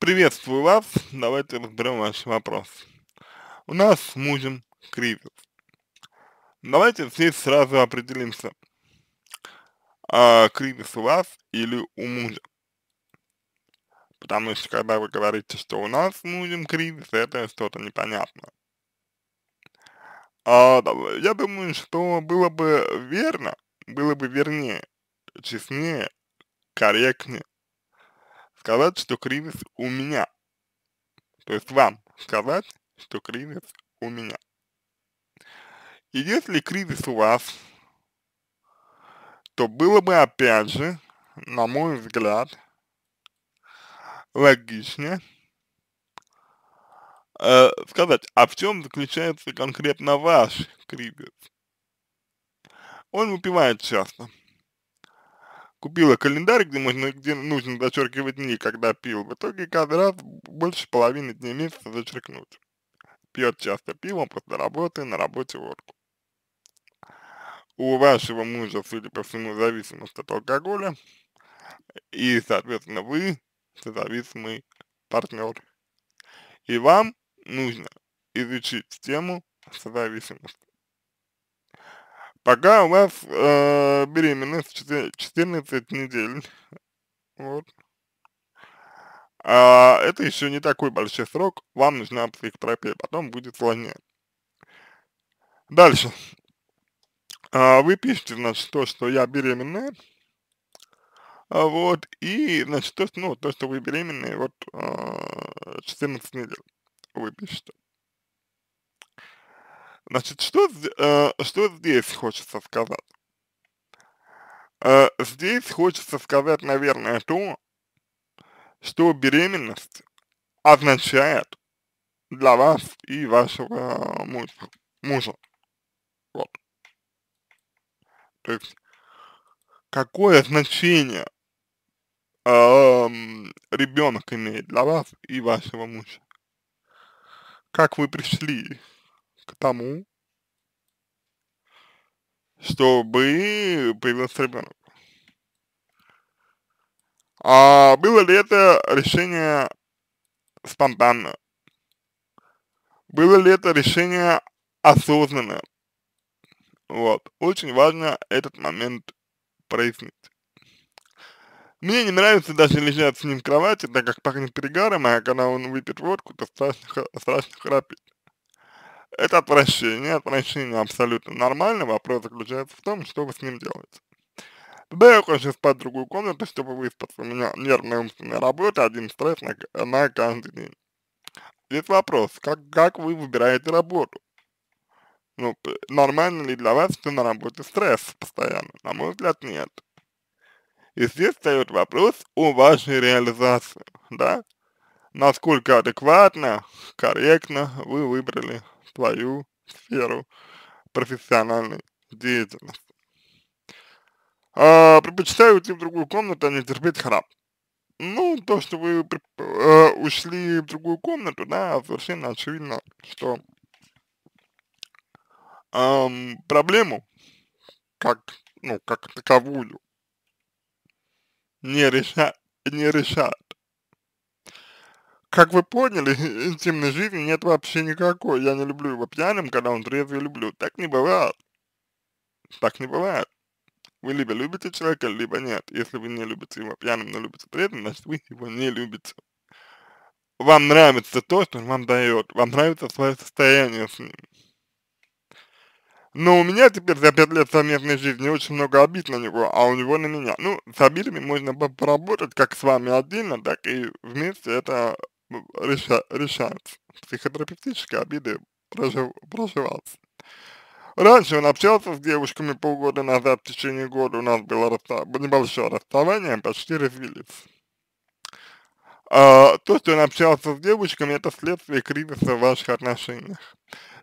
Приветствую вас. Давайте разберем ваш вопрос. У нас с мужем кризис. Давайте здесь сразу определимся. А, кризис у вас или у мужа? Потому что когда вы говорите, что у нас с мужем кризис, это что-то непонятно. А, я думаю, что было бы верно, было бы вернее, честнее, корректнее сказать, что кризис у меня. То есть вам сказать, что кризис у меня. И если кризис у вас, то было бы опять же, на мой взгляд, логичнее э, сказать, а в чем заключается конкретно ваш кризис? Он выпивает часто купила календарь, где, можно, где нужно зачеркивать дни, когда пил. В итоге каждый раз больше половины дней месяца зачеркнуть. Пьет часто пиво после работы, на работе ворку. У вашего мужа, судя по всему, зависимость от алкоголя, и, соответственно, вы зависимый партнер. И вам нужно изучить тему зависимости. Пока у вас э, беременность 14 недель, вот, а, это еще не такой большой срок, вам нужна психотерапия, потом будет сложнее. Дальше. А, вы пишете, значит, то, что я беременная, а, вот, и, значит, то, ну, то, что вы беременные, вот, э, а, 14 недель вы пишете. Значит, что, э, что здесь хочется сказать? Э, здесь хочется сказать, наверное, то, что беременность означает для вас и вашего мужа. мужа. Вот. То есть, какое значение э, ребенок имеет для вас и вашего мужа? Как вы пришли к тому, чтобы появился ребенок. А было ли это решение спонтанно? Было ли это решение осознанно? Вот. Очень важно этот момент прояснить. Мне не нравится даже лежать с ним в кровати, так как пахнет перегаром, а когда он выпьет водку, то страшно, страшно храпит. Это отвращение, отвращение абсолютно нормально, вопрос заключается в том, что вы с ним делаете. Да, я хочу спать в другую комнату, чтобы выспаться. У меня нервная умственная работа, один стресс на, на каждый день. Здесь вопрос, как, как вы выбираете работу? Ну, нормально ли для вас, что на работе стресс постоянно? На мой взгляд, нет. И здесь встает вопрос о вашей реализации, да? Насколько адекватно, корректно вы выбрали свою сферу профессиональной деятельности. А, предпочитаю идти в другую комнату, а не терпеть храп. Ну, то, что вы э, ушли в другую комнату, да, совершенно очевидно, что эм, проблему, как, ну, как таковую, не решать, не решать. Как вы поняли, интимной жизни нет вообще никакой. Я не люблю его пьяным, когда он трезвый люблю. Так не бывает. Так не бывает. Вы либо любите человека, либо нет. Если вы не любите его пьяным, но любите трезвым, значит вы его не любите. Вам нравится то, что он вам дает. Вам нравится свое состояние с ним. Но у меня теперь за пять лет совместной жизни очень много обид на него, а у него на меня. Ну, с обидами можно поработать как с вами отдельно, так и вместе это реша, решаются. Психотерапевтические обиды прожив, проживаются. Раньше он общался с девушками полгода назад, в течение года у нас было расстав... небольшое расставание, почти развелись. А, то, что он общался с девушками, это следствие кризиса в ваших отношениях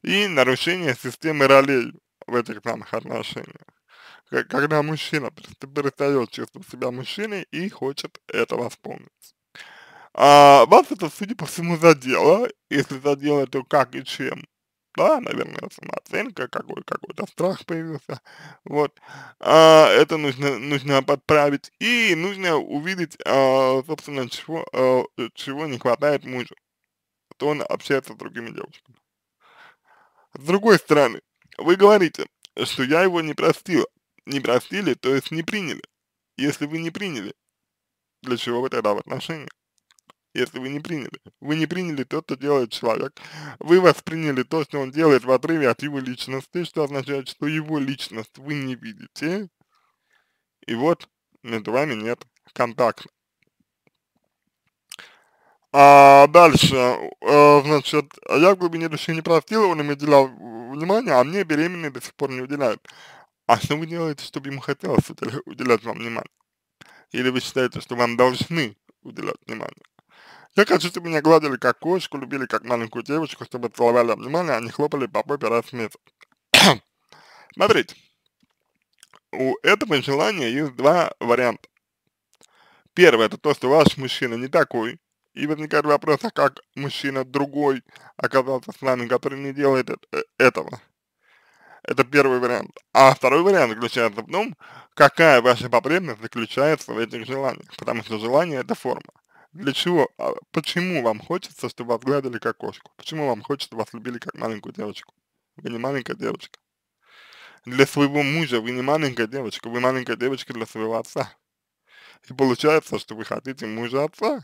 и нарушение системы ролей в этих самых отношениях. Когда мужчина перестает чувствовать себя мужчиной и хочет это восполнить. А, вас это, судя по всему, задело. Если задело, то как и чем. Да, наверное, самооценка, какой, какой-то страх появился. Вот. А, это нужно, нужно подправить. И нужно увидеть, а, собственно, чего, а, чего не хватает мужу. То он общается с другими девушками. С другой стороны, вы говорите, что я его не простила. Не простили, то есть не приняли. Если вы не приняли, для чего вы тогда в отношениях? если вы не приняли. Вы не приняли то, что делает человек. Вы восприняли то, что он делает в отрыве от его личности, что означает, что его личность вы не видите. И вот между вами нет контакта. А дальше, э, значит, я в глубине души не простил он им уделял внимание, а мне беременные до сих пор не уделяют. А что вы делаете, чтобы ему хотелось уделять вам внимание? Или вы считаете, что вам должны уделять внимание? Я хочу, чтобы меня гладили как кошку, любили как маленькую девочку, чтобы целовали, обнимали, а не хлопали по попе раз в месяц. Смотрите, у этого желания есть два варианта. Первое, это то, что ваш мужчина не такой, и возникает вопрос, а как мужчина другой оказался с вами, который не делает э, этого. Это первый вариант. А второй вариант заключается в том, какая ваша потребность заключается в этих желаниях, потому что желание – это форма. Для чего, а почему вам хочется, чтобы вас гладили как кошку? Почему вам хочется, вас любили как маленькую девочку? Вы не маленькая девочка. Для своего мужа вы не маленькая девочка, вы маленькая девочка для своего отца. И получается, что вы хотите мужа отца.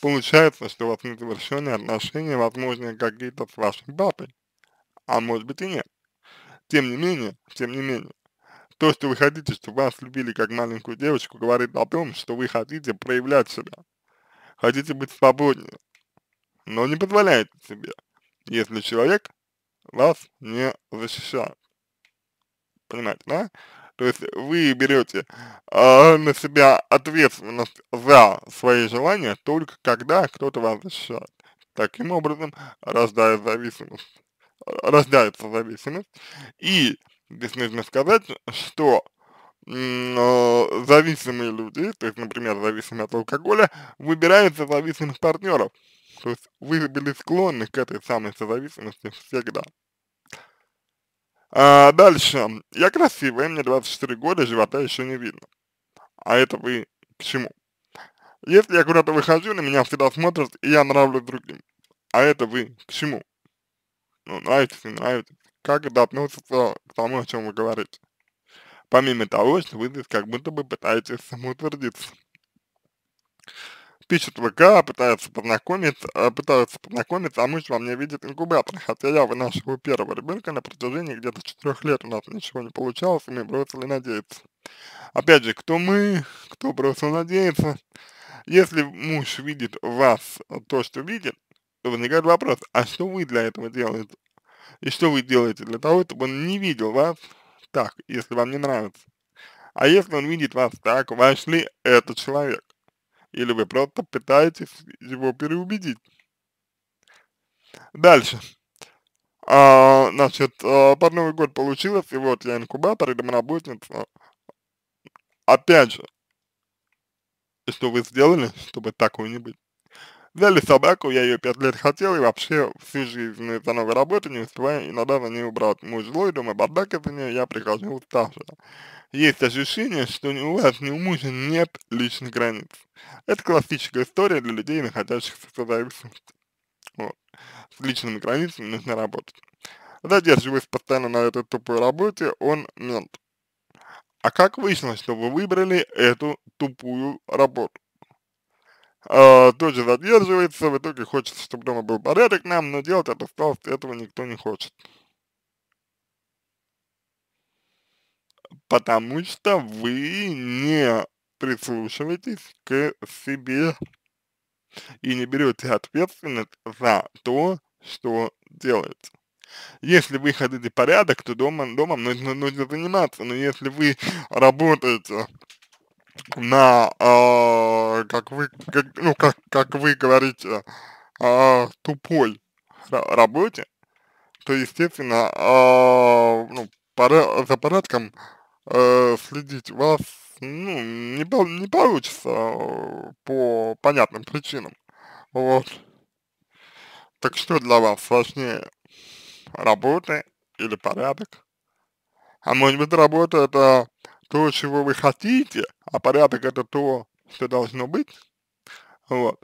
Получается, что у вас незавершенные отношения, возможно, какие-то с вашим папой. А может быть и нет. Тем не менее, тем не менее, то, что вы хотите, чтобы вас любили как маленькую девочку, говорит о том, что вы хотите проявлять себя хотите быть свободнее, но не позволяете себе, если человек вас не защищает. Понимаете, да? То есть вы берете э, на себя ответственность за свои желания только когда кто-то вас защищает. Таким образом рождается зависимость. Рождается зависимость. И здесь нужно сказать, что зависимые люди, то есть, например, зависимые от алкоголя, выбирают зависимых партнеров. То есть вы были склонны к этой самой созависимости всегда. А дальше. Я красивая, мне 24 года, живота еще не видно. А это вы к чему? Если я куда-то выхожу, на меня всегда смотрят, и я нравлюсь другим. А это вы к чему? Ну, нравится, не нравится. Как это относится к тому, о чем вы говорите? помимо того, что вы здесь как будто бы пытаетесь самоутвердиться. Пишет ВК, пытается познакомиться, э, пытается познакомиться, а муж во мне видит инкубатор. Хотя я вынашиваю первого ребенка на протяжении где-то четырех лет, у нас ничего не получалось, и мы бросили надеяться. Опять же, кто мы, кто бросил надеяться? Если муж видит вас то, что видит, то возникает вопрос, а что вы для этого делаете? И что вы делаете для того, чтобы он не видел вас так, если вам не нравится. А если он видит вас так, ваш ли это человек? Или вы просто пытаетесь его переубедить? Дальше. А, значит, а, под Новый год получилось, и вот я инкубатор и домработница. Опять же, что вы сделали, чтобы такого не быть? Взяли собаку, я ее пять лет хотел, и вообще всю жизнь ну, за новой работы не успеваю иногда за ней убрать. Мой жилой дом и бардак из-за нее, я прихожу уставшая. Есть ощущение, что ни у вас, ни у мужа нет личных границ. Это классическая история для людей, находящихся в зависимости. Вот. С личными границами нужно работать. Задерживаясь постоянно на этой тупой работе, он мент. А как выяснилось, что вы выбрали эту тупую работу? тоже а, задерживается, в итоге хочется, чтобы дома был порядок нам, но делать от усталости этого никто не хочет. Потому что вы не прислушиваетесь к себе и не берете ответственность за то, что делаете. Если вы хотите порядок, то дома, домом нужно, нужно заниматься, но если вы работаете на, э, как вы, как, ну, как, как вы говорите, э, тупой работе, то, естественно, э, ну, пора, за порядком э, следить вас, ну, не, не получится по понятным причинам, вот. Так что для вас важнее, работа или порядок? А может быть работа это то, чего вы хотите, а порядок это то, что должно быть, вот.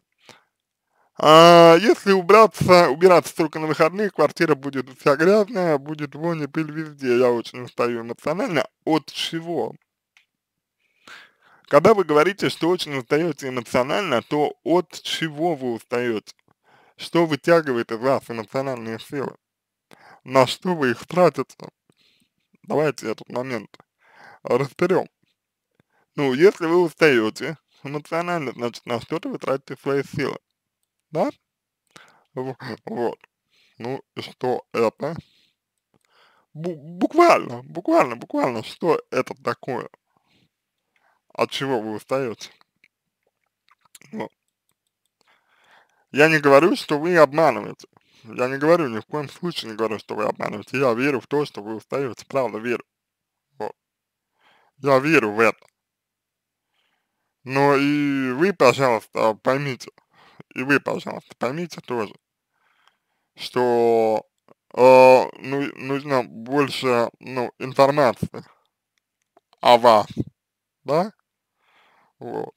А если убраться, убираться только на выходные, квартира будет вся грязная, будет вонь и пыль везде. Я очень устаю эмоционально. От чего? Когда вы говорите, что очень устаете эмоционально, то от чего вы устаете? Что вытягивает из вас эмоциональные силы? На что вы их тратите? Давайте этот момент разберем. Ну, если вы устаете эмоционально, значит, на что-то вы тратите свои силы, да? Вот. Ну, что это? Бу буквально, буквально, буквально, что это такое? От чего вы устаете? Вот. Ну. Я не говорю, что вы обманываете. Я не говорю, ни в коем случае не говорю, что вы обманываете. Я верю в то, что вы устаете, правда верю. Я верю в это. Но и вы, пожалуйста, поймите, и вы, пожалуйста, поймите тоже, что э, ну, нужно больше, ну, информации о вас, да? Вот.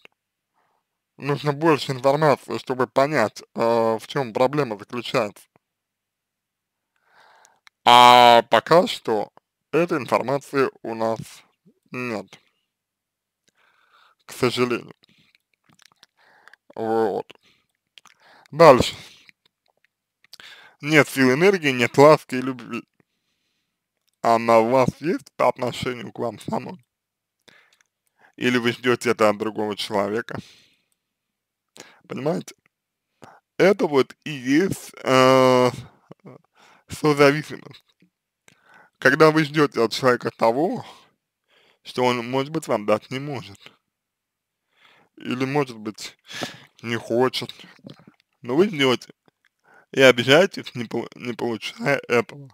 Нужно больше информации, чтобы понять, э, в чем проблема заключается. А пока что этой информации у нас нет, к сожалению. Вот. Дальше. Нет сил энергии, нет ласки и любви. Она а у вас есть по отношению к вам самой? Или вы ждете это от другого человека? Понимаете? Это вот и есть э, созависимость. Когда вы ждете от человека того, что он, может быть, вам дать не может. Или, может быть, не хочет. Но вы ждете и обижаетесь, не, по, не получая этого.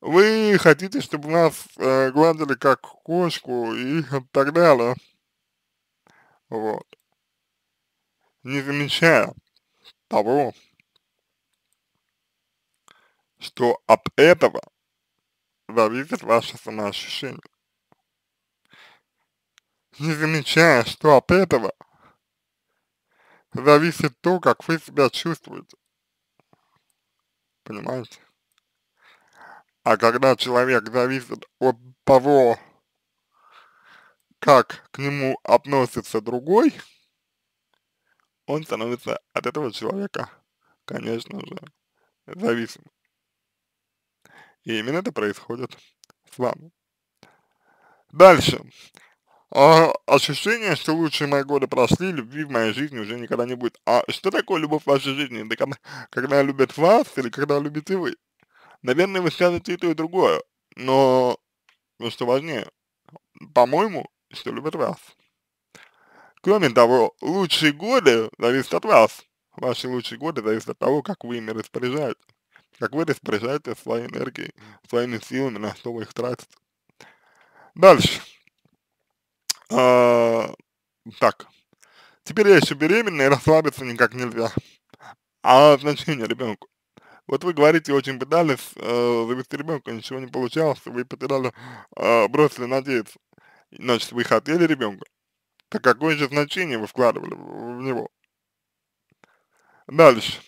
Вы хотите, чтобы нас э, гладили как кошку и так далее. Вот. Не замечая того, что от этого зависит ваше самоощущение не замечая, что от этого зависит то, как вы себя чувствуете. Понимаете? А когда человек зависит от того, как к нему относится другой, он становится от этого человека, конечно же, зависим. И именно это происходит с вами. Дальше. А, ощущение, что лучшие мои годы прошли, любви в моей жизни уже никогда не будет. А что такое любовь в вашей жизни? Это когда, когда любят вас или когда любите вы? Наверное, вы скажете и то, и другое, но ну, что важнее, по-моему, что любят вас. Кроме того, лучшие годы зависят от вас. Ваши лучшие годы зависят от того, как вы ими распоряжаете, как вы распоряжаете своей энергией, своими силами, на что вы их тратите. Дальше э, так, теперь я еще беременна и расслабиться никак нельзя. А значение ребенку? Вот вы говорите, очень пытались э, завести ребенка, ничего не получалось, вы потеряли, э, бросили надеяться. Значит, вы хотели ребенка, так какое же значение вы вкладывали в, в него? Дальше.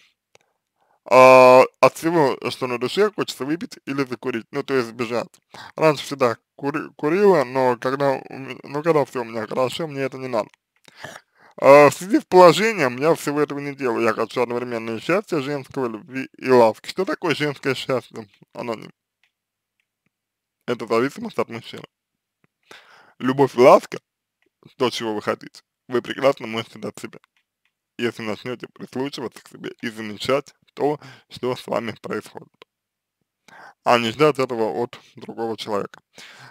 А, от всего, что на душе, хочется выпить или закурить, ну то есть сбежать. Раньше всегда кури, курила, но когда, но ну, когда все у меня хорошо, мне это не надо. А, в связи с положением я всего этого не делаю. Я хочу одновременно счастья, женского любви и ласки. Что такое женское счастье? Аноним. Это зависимость от мужчины. Любовь и ласка – то, чего вы хотите. Вы прекрасно можете дать себе, если начнете прислушиваться к себе и замечать то, что с вами происходит а не ждать этого от другого человека.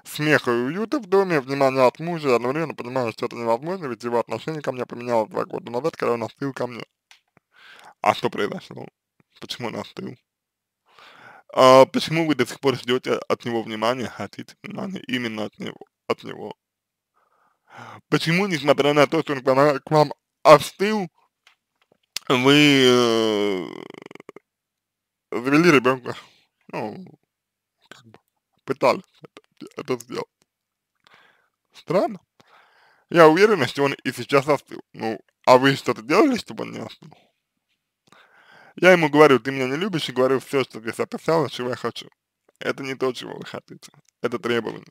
Смеха и уюта в доме, внимание от мужа, я одновременно понимаю, что это невозможно, ведь его отношение ко мне поменялось два года назад, когда он остыл ко мне. А что произошло? Почему он остыл? А, почему вы до сих пор ждете от него внимания, хотите внимания именно от него? От него? Почему, несмотря на то, что он к вам, к вам остыл, вы э, завели ребенка? ну, как бы пытались это, это сделать. Странно. Я уверен, что он и сейчас остыл. Ну, а вы что-то делали, чтобы он не остыл? Я ему говорю, ты меня не любишь, и говорю все, что здесь описала, чего я хочу. Это не то, чего вы хотите. Это требование.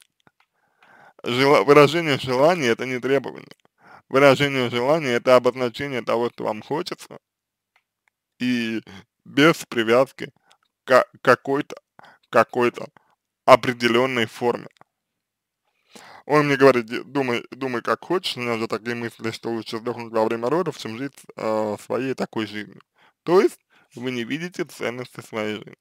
Жел... Выражение желания – это не требование. Выражение желания – это обозначение того, что вам хочется, и без привязки какой-то какой-то определенной форме. Он мне говорит, думай, думай как хочешь, у меня уже такие мысли, что лучше сдохнуть во время родов, чем жить э, своей такой жизнью. То есть вы не видите ценности своей жизни.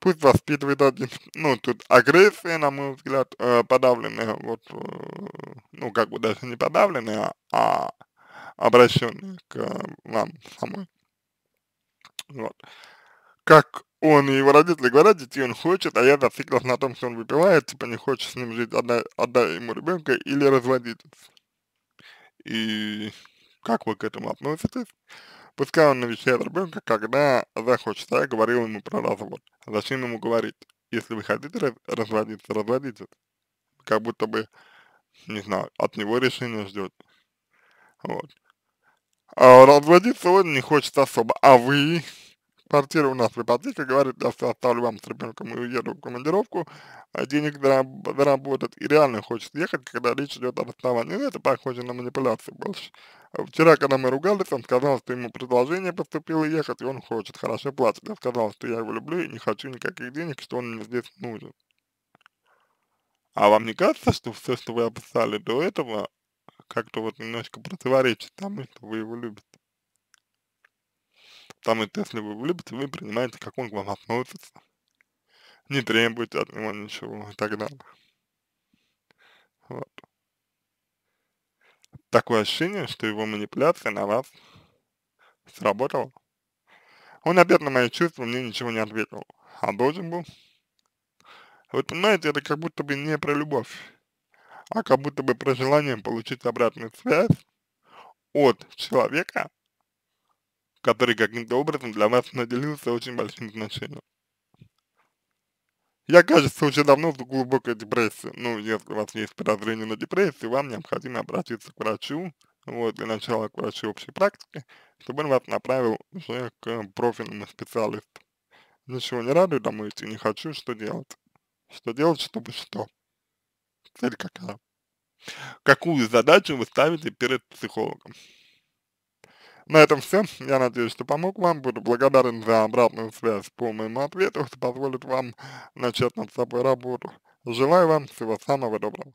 Пусть воспитывает один, ну тут агрессия, на мой взгляд, э, подавленная, вот, э, ну как бы даже не подавленная, а, а обращенная к э, вам самой. Вот как он и его родители говорят, детей он хочет, а я зациклилась на том, что он выпивает, типа не хочет с ним жить, отдай, отдай ему ребенка или разводиться. И как вы к этому относитесь? Пускай он навещает ребенка, когда захочет, а я говорил ему про развод. Зачем ему говорить? Если вы хотите раз разводиться, разводитесь. Как будто бы, не знаю, от него решение ждет. Вот. А разводиться он не хочет особо. А вы квартира у нас в ипотеке, говорит, я оставлю вам с ребенком и уеду в командировку, а денег заработать и реально хочет ехать, когда речь идет о основании. Ну, это похоже на манипуляцию. больше. А вчера, когда мы ругались, он сказал, что ему предложение поступило ехать, и он хочет, хорошо платит. Я сказал, что я его люблю и не хочу никаких денег, что он мне здесь нужен. А вам не кажется, что все, что вы описали до этого, как-то вот немножко противоречит тому, что вы его любите? Там, если вы влюбите, вы принимаете, как он к вам относится. Не требуете от него ничего и так далее. Вот. Такое ощущение, что его манипуляция на вас сработала. Он опять на мои чувства мне ничего не ответил. А должен был. Вы понимаете, это как будто бы не про любовь, а как будто бы про желание получить обратную связь от человека, который каким-то образом для вас наделился очень большим значением. Я, кажется, уже давно в глубокой депрессии. Ну, если у вас есть подозрение на депрессию, вам необходимо обратиться к врачу, вот, для начала к врачу общей практики, чтобы он вас направил уже к профильному специалисту. Ничего не радует, домой идти не хочу, что делать? Что делать, чтобы что? Цель какая? Какую задачу вы ставите перед психологом? На этом все. Я надеюсь, что помог вам. Буду благодарен за обратную связь по моему ответу, что позволит вам начать над собой работу. Желаю вам всего самого доброго.